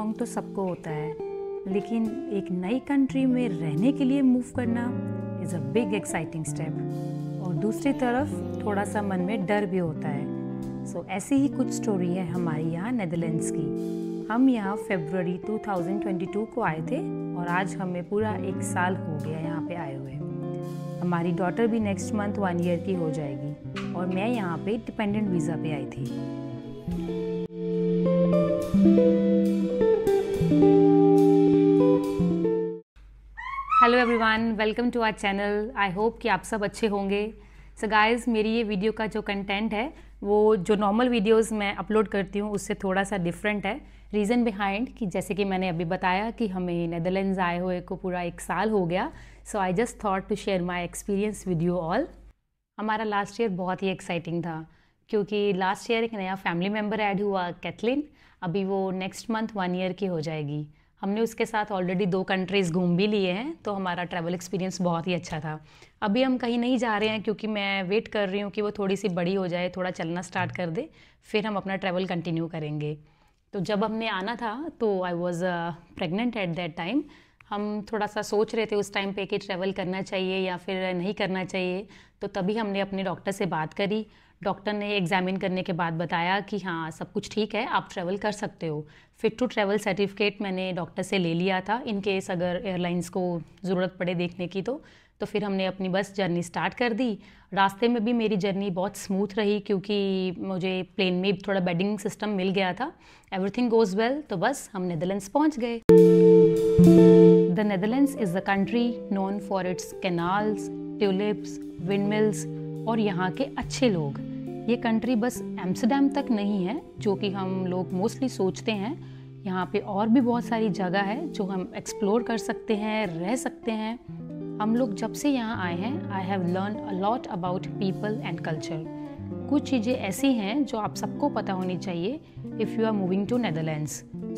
शौक तो सबको होता है लेकिन एक नई कंट्री में रहने के लिए मूव करना is a big exciting step और दूसरी तरफ थोड़ा सा मन में डर भी होता है सो so, ऐसी ही कुछ स्टोरी है हमारी यहाँ नैदरलैंड्स की हम यहाँ फेबररी 2022 को आए थे और आज हमें पूरा एक साल हो गया यहाँ पे आए हुए हमारी डॉटर भी नेक्स्ट मंथ वन ईयर की हो जाएगी और मैं यहाँ पे डिपेंडेंट वीज़ा पे आई थी everyone welcome to our channel I hope कि आप सब अच्छे होंगे सो so गाइस मेरी ये वीडियो का जो कंटेंट है वो जो नॉर्मल वीडियोस मैं अपलोड करती हूँ उससे थोड़ा सा डिफरेंट है रीज़न बिहाइंड कि जैसे कि मैंने अभी बताया कि हमें नैदरलैंड आए हुए को पूरा एक साल हो गया so I just thought to share my experience with you all हमारा लास्ट ईयर बहुत ही एक्साइटिंग था क्योंकि लास्ट ईयर एक नया फैमिली मेम्बर ऐड हुआ कैथलिन अभी वो नेक्स्ट मंथ वन ईयर की हो जाएगी हमने उसके साथ ऑलरेडी दो कंट्रीज़ घूम भी लिए हैं तो हमारा ट्रैवल एक्सपीरियंस बहुत ही अच्छा था अभी हम कहीं नहीं जा रहे हैं क्योंकि मैं वेट कर रही हूँ कि वो थोड़ी सी बड़ी हो जाए थोड़ा चलना स्टार्ट कर दे फिर हम अपना ट्रैवल कंटिन्यू करेंगे तो जब हमने आना था तो I was pregnant at that time हम थोड़ा सा सोच रहे थे उस टाइम पे कि ट्रैवल करना चाहिए या फिर नहीं करना चाहिए तो तभी हमने अपने डॉक्टर से बात करी डॉक्टर ने एग्ज़ामिन करने के बाद बताया कि हाँ सब कुछ ठीक है आप ट्रैवल कर सकते हो फिट टू ट्रैवल सर्टिफिकेट मैंने डॉक्टर से ले लिया था इन केस अगर एयरलाइंस को ज़रूरत पड़े देखने की तो तो फिर हमने अपनी बस जर्नी स्टार्ट कर दी रास्ते में भी मेरी जर्नी बहुत स्मूथ रही क्योंकि मुझे प्लेन में थोड़ा बेडिंग सिस्टम मिल गया था एवरीथिंग गोज़ वेल तो बस हम नेदरलैंड्स पहुंच गए the Netherlands is the country known for its canals tulips windmills और यहाँ के अच्छे लोग ये कंट्री बस एम्स्टरडेम तक नहीं है जो कि हम लोग मोस्टली सोचते हैं यहाँ पे और भी बहुत सारी जगह है जो हम एक्सप्लोर कर सकते हैं रह सकते हैं हम लोग जब से यहाँ आए हैं I have learn a lot about people and culture कुछ चीज़ें ऐसी हैं जो आप सबको पता होनी चाहिए if you are moving to Netherland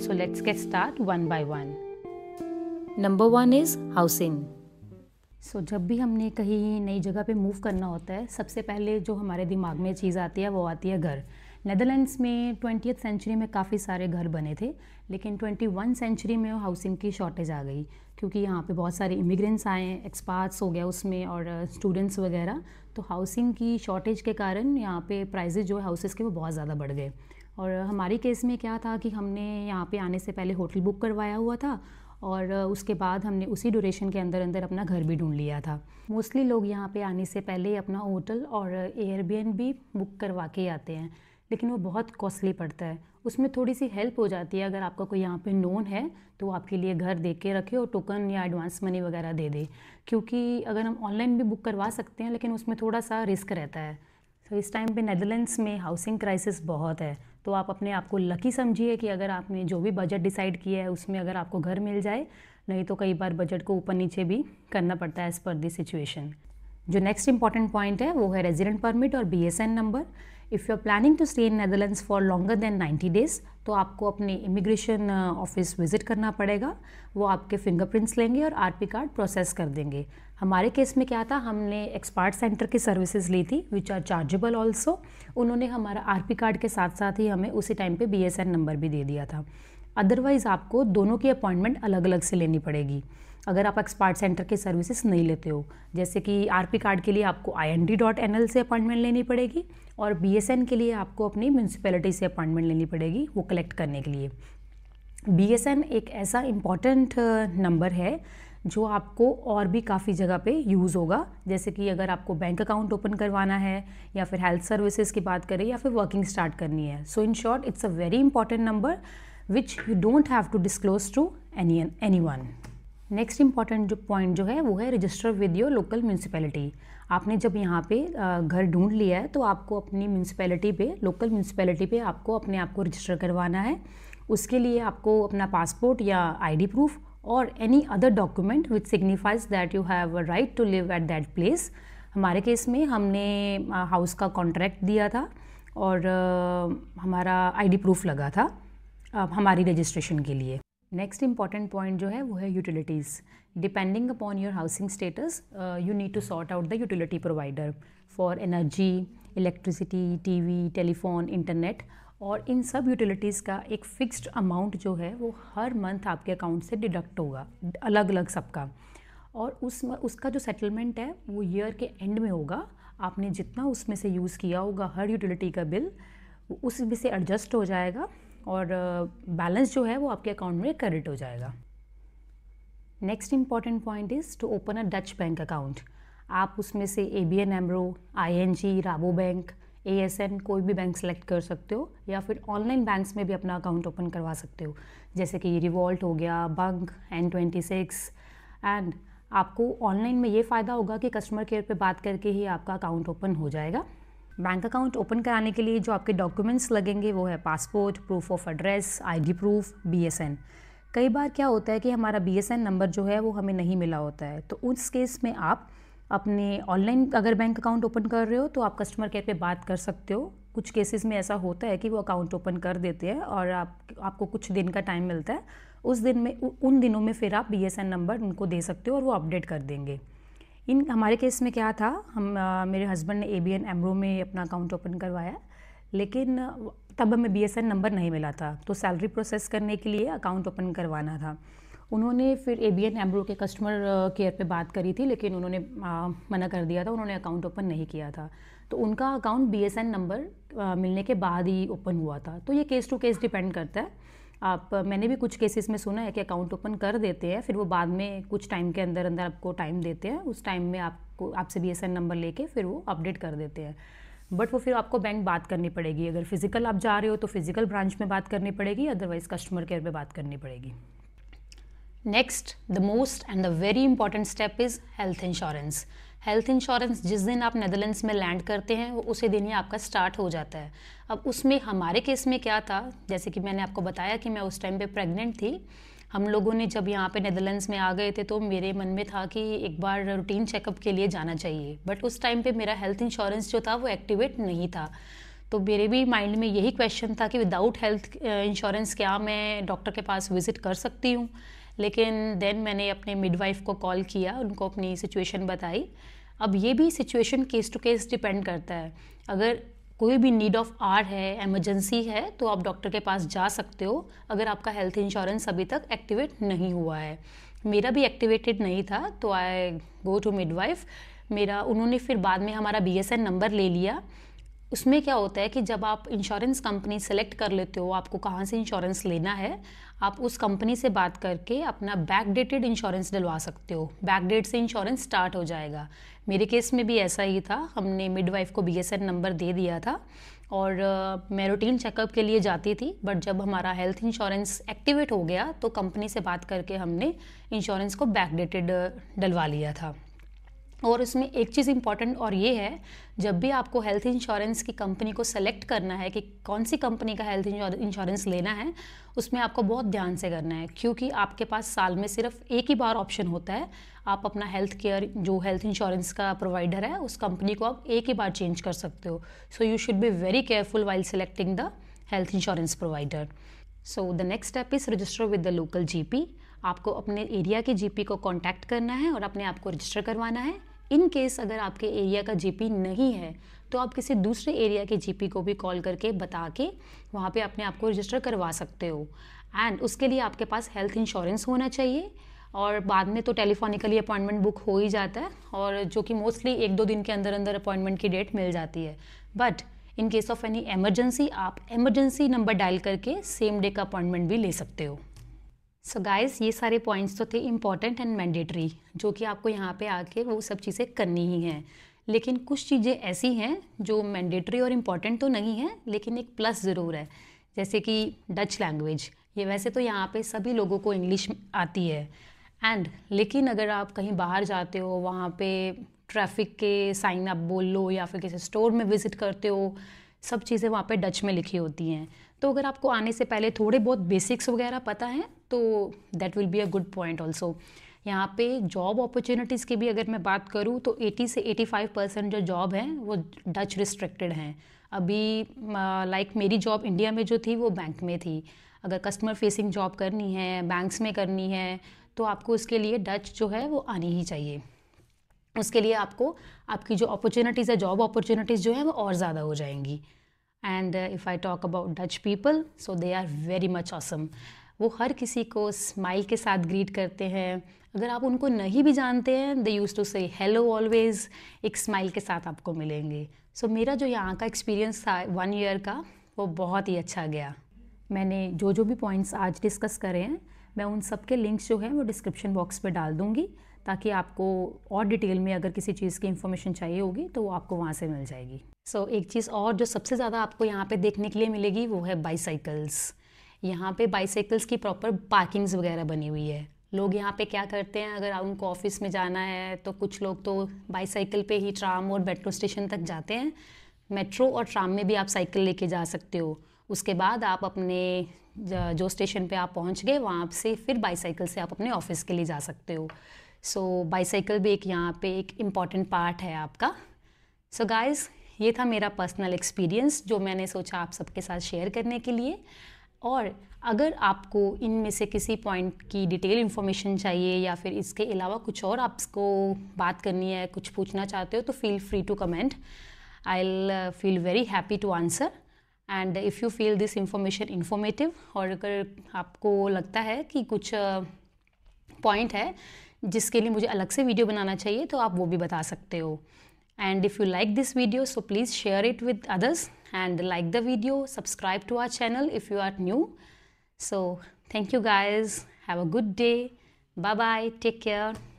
so let's get start one by one number one is housing so so, जब भी हमने कहीं नई जगह पे मूव करना होता है सबसे पहले जो हमारे दिमाग में चीज़ आती है वो आती है घर नदरलैंड्स में ट्वेंटी सेंचुरी में काफ़ी सारे घर बने थे लेकिन ट्वेंटी वन सेंचुरी में हाउसिंग की शॉर्टेज आ गई क्योंकि यहाँ पे बहुत सारे इमिग्रेंट्स आए एक्सपार्ट्स हो गया उसमें और स्टूडेंट्स uh, वगैरह तो हाउसिंग की शॉर्टेज के कारण यहाँ पे प्राइजेज जो है हाउसेज़ के वो बहुत ज़्यादा बढ़ गए और हमारे केस में क्या था कि हमने यहाँ पे आने से पहले होटल बुक करवाया हुआ था और उसके बाद हमने उसी ड्यूरेशन के अंदर अंदर अपना घर भी ढूंढ लिया था मोस्टली लोग यहाँ पे आने से पहले ही अपना होटल और भी बुक करवा के आते हैं लेकिन वो बहुत कॉस्टली पड़ता है उसमें थोड़ी सी हेल्प हो जाती है अगर आपका कोई यहाँ पे नोन है तो आपके लिए घर दे के रखे और टोकन या एडवांस मनी वगैरह दे दे क्योंकि अगर हम ऑनलाइन भी बुक करवा सकते हैं लेकिन उसमें थोड़ा सा रिस्क रहता है तो इस टाइम पे नेदरलैंड्स में हाउसिंग क्राइसिस बहुत है तो आप अपने आप को लकी समझिए कि अगर आपने जो भी बजट डिसाइड किया है उसमें अगर आपको घर मिल जाए नहीं तो कई बार बजट को ऊपर नीचे भी करना पड़ता है एज़ पर दिस सिचुएशन जो नेक्स्ट इंपॉर्टेंट पॉइंट है वो है रेजिडेंट परमिट और B number if you are planning to stay in Netherland for longer than 90 days तो आपको अपने इमिग्रेशन ऑफिस विज़िट करना पड़ेगा वो आपके फिंगरप्रिंट्स लेंगे और पी कार्ड प्रोसेस कर देंगे हमारे केस में क्या था हमने एक्सपर्ट सेंटर की सर्विसेज ली थी विच आर चार्जेबल ऑल्सो उन्होंने हमारा पी कार्ड के साथ साथ ही हमें उसी टाइम पे एन नंबर भी दे दिया था अदरवाइज़ आपको दोनों की अपॉइंटमेंट अलग अलग से लेनी पड़ेगी अगर आप एक्सपर्ट सेंटर के सर्विसेज नहीं लेते हो जैसे कि आर कार्ड के लिए आपको आई से अपॉइंटमेंट लेनी पड़ेगी और बी के लिए आपको अपनी म्यूनसिपैलिटी से अपॉइंटमेंट लेनी पड़ेगी वो कलेक्ट करने के लिए बी एक ऐसा इम्पॉर्टेंट नंबर uh, है जो आपको और भी काफ़ी जगह पे यूज़ होगा जैसे कि अगर आपको बैंक अकाउंट ओपन करवाना है या फिर हेल्थ सर्विसेज की बात करें या फिर वर्किंग स्टार्ट करनी है so in short it's a very important number which you don't have to disclose to any any one next important जो पॉइंट जो है वो है register with your local municipality आपने जब यहाँ पे घर ढूंढ लिया है तो आपको अपनी म्यूनसिपैलिटी पे लोकल म्यूनसिपैलिटी पे आपको अपने आप को रजिस्टर करवाना है उसके लिए आपको अपना पासपोर्ट या आईडी प्रूफ और any other document which signifies that you have a right to live at that place हमारे केस में हमने हाउस का कॉन्ट्रैक्ट दिया था और हमारा आईडी प्रूफ लगा था हमारी रजिस्ट्रेशन के लिए नेक्स्ट इंपॉर्टेंट पॉइंट जो है वो है utilities depending upon your housing status you need to sort out the utility provider for energy electricity TV telephone internet और इन सब यूटिलिटीज़ का एक फ़िक्स्ड अमाउंट जो है वो हर मंथ आपके अकाउंट से डिडक्ट होगा अलग अलग सबका और उस उसका जो सेटलमेंट है वो ईयर के एंड में होगा आपने जितना उसमें से यूज़ किया होगा हर यूटिलिटी का बिल उस में से एडजस्ट हो जाएगा और बैलेंस uh, जो है वो आपके अकाउंट में क्रेडिट हो जाएगा next important point is to open a Dutch bank account आप उसमें से A B N AMRO I N G Rabo bank A S N कोई भी बैंक सेलेक्ट कर सकते हो या फिर ऑनलाइन बैंक्स में भी अपना अकाउंट ओपन करवा सकते हो जैसे कि रिवॉल्ट हो गया bunq N twenty six and आपको ऑनलाइन में ये फ़ायदा होगा कि कस्टमर केयर पे बात करके ही आपका अकाउंट ओपन हो जाएगा बैंक अकाउंट ओपन कराने के लिए जो आपके डॉक्यूमेंट्स लगेंगे वो है passport proof of address ID proof BSN कई बार क्या होता है कि हमारा बीएसएन नंबर जो है वो हमें नहीं मिला होता है तो उस केस में आप अपने ऑनलाइन अगर बैंक अकाउंट ओपन कर रहे हो तो आप कस्टमर केयर पे बात कर सकते हो कुछ केसेस में ऐसा होता है कि वो अकाउंट ओपन कर देते हैं और आप आपको कुछ दिन का टाइम मिलता है उस दिन में उन दिनों में फिर आप बी नंबर उनको दे सकते हो और वो अपडेट कर देंगे इन हमारे केस में क्या था हम आ, मेरे हस्बैंड ने ए बी एन एमरो में अपना अकाउंट ओपन करवाया लेकिन तब हमें बी एस एन नंबर नहीं मिला था तो सैलरी प्रोसेस करने के लिए अकाउंट ओपन करवाना था उन्होंने फिर ए बी एन एमरो के कस्टमर केयर पे बात करी थी लेकिन उन्होंने आ, मना कर दिया था उन्होंने अकाउंट ओपन नहीं किया था तो उनका account B S N number मिलने के बाद ही ओपन हुआ था तो ये केस टू केस डिपेंड करता है आप मैंने भी कुछ केसेस में सुना है कि अकाउंट ओपन कर देते हैं फिर वो बाद में कुछ टाइम के अंदर अंदर आपको टाइम देते हैं उस टाइम में आपको आपसे बी नंबर लेके फिर वो अपडेट कर देते हैं बट वो फिर आपको बैंक बात करनी पड़ेगी अगर फिज़िकल आप जा रहे हो तो फिज़िकल ब्रांच में बात करनी पड़ेगी अदरवाइज़ कस्टमर केयर पर बात करनी पड़ेगी next the most and the very important step is health insurance health insurance जिस दिन आप नेदरलैंड्स में लैंड करते हैं वो उसी दिन ही आपका स्टार्ट हो जाता है अब उसमें हमारे केस में क्या था जैसे कि मैंने आपको बताया कि मैं उस टाइम पे प्रेग्नेंट थी हम लोगों ने जब यहाँ पे नेदरलैंड्स में आ गए थे तो मेरे मन में था कि एक बार रूटीन चेकअप के लिए जाना चाहिए बट उस टाइम पे मेरा हेल्थ इंश्योरेंस जो था वो एक्टिवेट नहीं था तो मेरे भी माइंड में यही क्वेश्चन था कि विदाउट हेल्थ इंश्योरेंस क्या मैं डॉक्टर के पास विज़िट कर सकती हूँ लेकिन देन मैंने अपने मिडवाइफ को कॉल किया उनको अपनी सिचुएशन बताई अब ये भी situation case to case depend करता है अगर कोई भी नीड ऑफ आर है एमरजेंसी है तो आप डॉक्टर के पास जा सकते हो अगर आपका हेल्थ इंश्योरेंस अभी तक एक्टिवेट नहीं हुआ है मेरा भी एक्टिवेटेड नहीं था तो आई गो टू मिडवाइफ मेरा उन्होंने फिर बाद में हमारा बी नंबर ले लिया उसमें क्या होता है कि जब आप इंश्योरेंस कंपनी सेलेक्ट कर लेते हो आपको कहाँ से इंश्योरेंस लेना है आप उस कंपनी से बात करके अपना बैकडेटेड इंश्योरेंस डलवा सकते हो बैकडेट से इंश्योरेंस स्टार्ट हो जाएगा मेरे केस में भी ऐसा ही था हमने मिडवाइफ को बी नंबर दे दिया था और मैं रूटीन चेकअप के लिए जाती थी बट जब हमारा हेल्थ इंश्योरेंस एक्टिवेट हो गया तो कंपनी से बात करके हमने इंश्योरेंस को बैकडेटेड डलवा लिया था और इसमें एक चीज़ इम्पॉर्टेंट और ये है जब भी आपको हेल्थ इंश्योरेंस की कंपनी को सेलेक्ट करना है कि कौन सी कंपनी का हेल्थ इंश्योरेंस लेना है उसमें आपको बहुत ध्यान से करना है क्योंकि आपके पास साल में सिर्फ एक ही बार ऑप्शन होता है आप अपना हेल्थ केयर जो हेल्थ इंश्योरेंस का प्रोवाइडर है उस कंपनी को आप एक ही बार चेंज कर सकते हो so you should be very careful while selecting the health insurance provider so the next step is register with the local G आपको अपने एरिया के जीपी को कांटेक्ट करना है और अपने आप को रजिस्टर करवाना है इन केस अगर आपके एरिया का जीपी नहीं है तो आप किसी दूसरे एरिया के जीपी को भी कॉल करके बता के वहाँ पे अपने आप को रजिस्टर करवा सकते हो एंड उसके लिए आपके पास हेल्थ इंश्योरेंस होना चाहिए और बाद में तो टेलीफोनिकली अपॉइंटमेंट बुक हो ही जाता है और जो कि मोस्टली एक दो दिन के अंदर अंदर अपॉइंटमेंट की डेट मिल जाती है but in case of any emergency आप एमरजेंसी नंबर डायल करके सेम डे का अपॉइंटमेंट भी ले सकते हो सो so गाइस ये सारे पॉइंट्स तो थे इम्पॉर्टेंट एंड मैंडेटरी जो कि आपको यहाँ पे आके वो सब चीज़ें करनी ही हैं लेकिन कुछ चीज़ें ऐसी हैं जो मैंडेटरी और इम्पॉर्टेंट तो नहीं है लेकिन एक प्लस ज़रूर है जैसे कि डच लैंग्वेज ये वैसे तो यहाँ पे सभी लोगों को इंग्लिश आती है एंड लेकिन अगर आप कहीं बाहर जाते हो वहाँ पे ट्रैफिक के साइन आप बोल लो या फिर किसी स्टोर में विज़िट करते हो सब चीज़ें वहाँ पे डच में लिखी होती हैं तो अगर आपको आने से पहले थोड़े बहुत बेसिक्स वगैरह पता हैं तो that will be a good point also यहाँ पे जॉब अपॉर्चुनिटीज़ की भी अगर मैं बात करूँ तो 80 से 85 परसेंट जो जॉब हैं वो डच रिस्ट्रिक्टेड हैं अभी लाइक uh, like मेरी जॉब इंडिया में जो थी वो बैंक में थी अगर कस्टमर फेसिंग जॉब करनी है बैंक्स में करनी है तो आपको उसके लिए डच जो है वो आनी ही चाहिए उसके लिए आपको आपकी जो अपॉर्चुनिटीज़ है जॉब अपॉर्चुनिटीज़ जो है वो और ज़्यादा हो जाएंगी and if I talk about Dutch people so they are very much awesome वो हर किसी को स्माइल के साथ ग्रीट करते हैं अगर आप उनको नहीं भी जानते हैं they use to say hello always एक स्माइल के साथ आपको मिलेंगे सो so, मेरा जो यहाँ का एक्सपीरियंस था वन ईयर का वो बहुत ही अच्छा गया मैंने जो जो भी पॉइंट्स आज डिस्कस करे हैं मैं उन सब के लिंक्स जो हैं वो डिस्क्रिप्शन बॉक्स में डाल दूँगी ताकि आपको और डिटेल में अगर किसी चीज़ की इन्फॉर्मेशन चाहिए होगी तो वो आपको वहाँ से मिल जाएगी सो so, एक चीज़ और जो सबसे ज़्यादा आपको यहाँ पे देखने के लिए मिलेगी वो है बाईसाइकल्स यहाँ पे बाईसाइकल्स की प्रॉपर पार्किंग्स वगैरह बनी हुई है लोग यहाँ पे क्या करते हैं अगर उनको ऑफिस में जाना है तो कुछ लोग तो बाईसाइकिल पे ही ट्राम और मेट्रो स्टेशन तक जाते हैं मेट्रो और ट्राम में भी आप साइकिल लेके जा सकते हो उसके बाद आप अपने जो स्टेशन पे आप पहुँच गए वहाँ से फिर बाईसाइकिल से आप अपने ऑफिस के लिए जा सकते हो सो so, बाईसाइकिल भी एक यहाँ पे एक इम्पॉर्टेंट पार्ट है आपका सो so, गाइस ये था मेरा पर्सनल एक्सपीरियंस जो मैंने सोचा आप सबके साथ शेयर करने के लिए और अगर आपको इनमें से किसी पॉइंट की डिटेल इन्फॉर्मेशन चाहिए या फिर इसके अलावा कुछ और आपको बात करनी है कुछ पूछना चाहते हो तो feel free to comment I feel very happy to answer and if you feel this information informative और अगर आपको लगता है कि कुछ पॉइंट uh, है जिसके लिए मुझे अलग से वीडियो बनाना चाहिए तो आप वो भी बता सकते हो and if you like this video so please share it with others and like the video subscribe to our channel if you are new so thank you guys have a good day bye bye take care